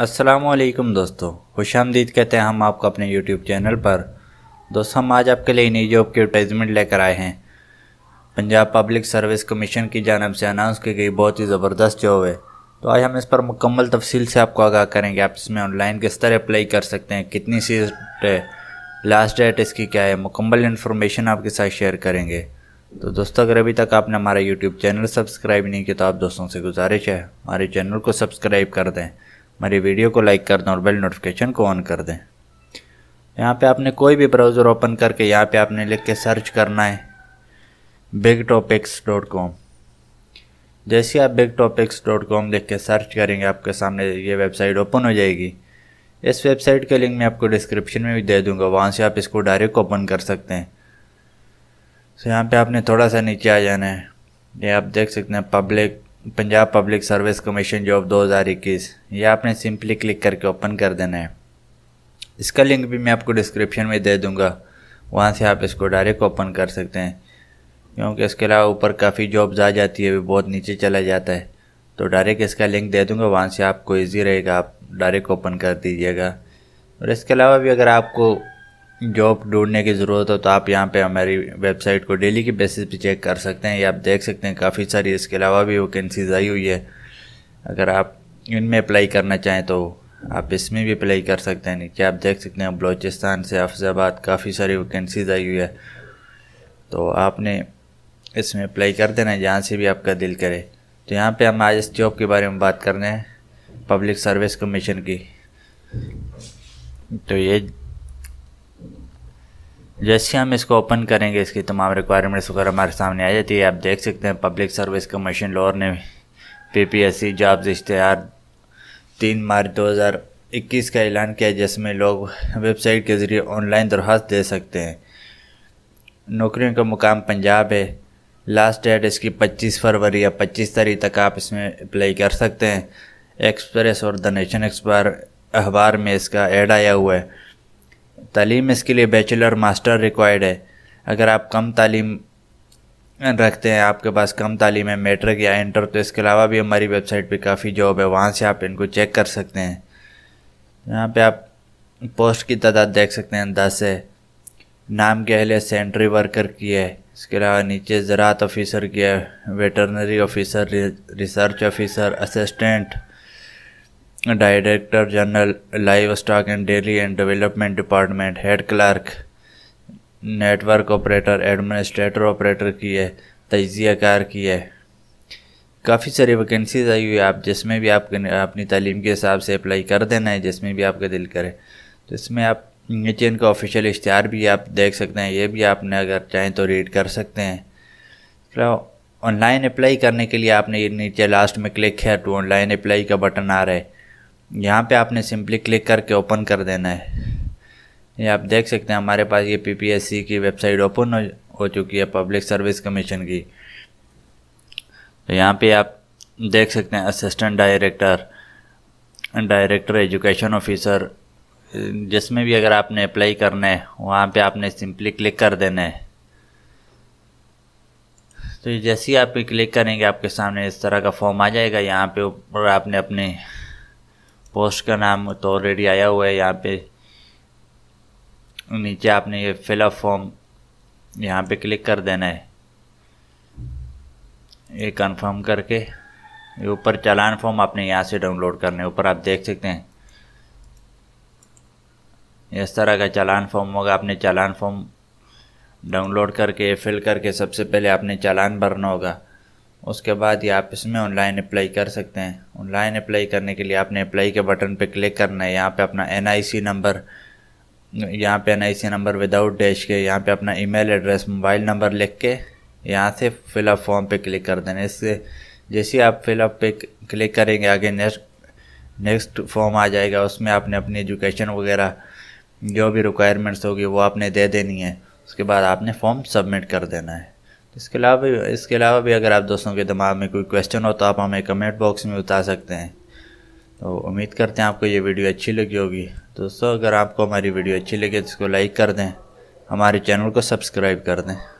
असलम दोस्तों खुश आमदीद कहते हैं हम आपको अपने यूट्यूब चैनल पर दोस्तों हम आज आपके लिए नई जॉब की एडवर्टाइजमेंट लेकर आए हैं पंजाब पब्लिक सर्विस कमीशन की जानब से अनाउंस की गई बहुत ही ज़बरदस्त जॉब है तो आज हम इस पर मुकम्मल तफसील से आपको आगाह करेंगे आप इसमें ऑनलाइन किस तरह अप्लाई कर सकते हैं कितनी सीट है लास्ट डेट इसकी क्या है मुकम्मल इन्फॉर्मेशन आपके साथ शेयर करेंगे तो दोस्तों अगर अभी तक आपने हमारा यूट्यूब चैनल सब्सक्राइब नहीं किया तो आप दोस्तों से गुजारिश है हमारे चैनल को सब्सक्राइब कर दें मेरी वीडियो को लाइक कर दें और बेल नोटिफिकेशन को ऑन कर दें यहाँ पे आपने कोई भी ब्राउज़र ओपन करके यहाँ पे आपने लिख के सर्च करना है बिग टॉपिक्स डॉट कॉम जैसे आप बिग टॉपिक्स डॉट कॉम लिख के सर्च करेंगे आपके सामने ये वेबसाइट ओपन हो जाएगी इस वेबसाइट का लिंक मैं आपको डिस्क्रिप्शन में भी दे दूंगा वहाँ से आप इसको डायरेक्ट ओपन कर सकते हैं तो यहाँ पे आपने थोड़ा सा नीचे आ जाना है ये आप देख सकते हैं public Punjab public service commission job 2021 ये आपने सिंपली क्लिक करके ओपन कर देना है इसका लिंक भी मैं आपको डिस्क्रिप्शन में दे दूँगा वहाँ से आप इसको डायरेक्ट ओपन कर सकते हैं क्योंकि इसके अलावा ऊपर काफ़ी जॉब्स आ जाती है भी बहुत नीचे चला जाता है तो डायरेक्ट इसका लिंक दे दूँगा वहाँ से आपको ईजी रहेगा आप डायरेक्ट ओपन कर दीजिएगा और इसके अलावा भी अगर आपको जॉब ढूंढने की ज़रूरत हो तो आप यहाँ पे हमारी वेबसाइट को डेली की बेसिस पे चेक कर सकते हैं या आप देख सकते हैं काफ़ी सारी इसके अलावा भी वैकेंसीज आई हुई है अगर आप इनमें अप्लाई करना चाहें तो आप इसमें भी अप्लाई कर सकते हैं नीचे आप देख सकते हैं बलोचिस्तान से अफजाबाद काफ़ी सारी वैकेंसीज आई हुई है तो आपने इसमें अप्लाई कर देना है जहाँ से भी आपका दिल करे तो यहाँ पे हम आज इस जॉब के बारे में बात कर रहे हैं पब्लिक सर्विस कमीशन की तो ये जैसे हम इसको ओपन करेंगे इसकी तमाम रिक्वायरमेंट्स वगैरह हमारे सामने आ जाती है आप देख सकते हैं पब्लिक सर्विस कमीशन लॉर ने पीपीएससी जॉब्स इश्तहार तीन मार्च 2021 का ऐलान किया जिसमें लोग वेबसाइट के ज़रिए ऑनलाइन दरख्वास्त दे सकते हैं नौकरियों का मुकाम पंजाब है लास्ट डेट इसकी 25 फरवरी या 25 तारीख तक आप इसमें अप्लाई कर सकते हैं एक्सप्रेस और द नेशन एक्सपायर अखबार में इसका एड आया हुआ है तालीम इसके लिए बैचलर मास्टर रिक्वायर्ड है अगर आप कम तालीम रखते हैं आपके पास कम तालीम है मेट्रिक या इंटर तो इसके अलावा भी हमारी वेबसाइट पे काफ़ी जॉब है वहाँ से आप इनको चेक कर सकते हैं यहाँ पे आप पोस्ट की तादाद देख सकते हैं दस है नाम के अहले सेंट्री वर्कर की है इसके अलावा नीचे ज़रात ऑफिसर की है veterinary officer research officer assistant director general livestock and daily and development department head clerk network operator administrator operator की है तजिया कार की है काफ़ी सारी वैकेंसीज आई हुई है आप जिसमें भी आप अपनी तालीम के हिसाब से अप्लाई कर देना है जिसमें भी आपका दिल करे तो इसमें आप नीचे इनका ऑफिशियल इश्तहार भी आप देख सकते हैं ये भी आपने अगर चाहें तो रीड कर सकते हैं ऑनलाइन अप्लाई करने के लिए आपने नीचे लास्ट में क्लिक है तो ऑनलाइन अप्लाई का बटन आ रहा है यहाँ पे आपने सिंपली क्लिक करके ओपन कर देना है ये आप देख सकते हैं हमारे पास ये पीपीएससी की वेबसाइट ओपन हो, चुकी है पब्लिक सर्विस कमीशन की तो यहाँ पे आप देख सकते हैं assistant director director education officer जिसमें भी अगर आपने अप्लाई करना है वहाँ पे आपने सिंपली क्लिक कर देना है तो जैसे ही आप क्लिक करेंगे आपके सामने इस तरह का फॉर्म आ जाएगा यहाँ पे ऊपर आपने अपने पोस्ट का नाम तो ऑलरेडी आया हुआ है यहाँ पे नीचे आपने ये फिलअप फॉर्म यहाँ पे क्लिक कर देना है ये कंफर्म करके ये ऊपर चालान फॉर्म आपने यहाँ से डाउनलोड करने ऊपर आप देख सकते हैं इस तरह का चालान फॉर्म होगा आपने चालान फॉर्म डाउनलोड करके फिल करके सबसे पहले आपने चालान भरना होगा उसके बाद ये आप इसमें ऑनलाइन अप्लाई कर सकते हैं ऑनलाइन अप्लाई करने के लिए आपने अप्लाई के बटन पे क्लिक करना है यहाँ पे अपना एन नंबर यहाँ पे एन नंबर विदाउट डैश के यहाँ पे अपना ईमेल एड्रेस मोबाइल नंबर लिख के यहाँ से फिलअप फॉर्म पे क्लिक कर देना इससे जैसे आप फिलअप पे क्लिक करेंगे आगे नेक्स्ट नेक्स्ट फॉर्म आ जाएगा उसमें आपने अपनी एजुकेशन वगैरह जो भी रिक्वायरमेंट्स होगी वो आपने दे देनी है उसके बाद आपने फॉर्म सबमिट कर देना है इसके अलावा इसके अलावा भी अगर आप दोस्तों के दिमाग में कोई क्वेश्चन हो तो आप हमें कमेंट बॉक्स में बता सकते हैं तो उम्मीद करते हैं आपको ये वीडियो अच्छी लगी होगी दोस्तों अगर आपको हमारी वीडियो अच्छी लगी तो इसको लाइक कर दें हमारे चैनल को सब्सक्राइब कर दें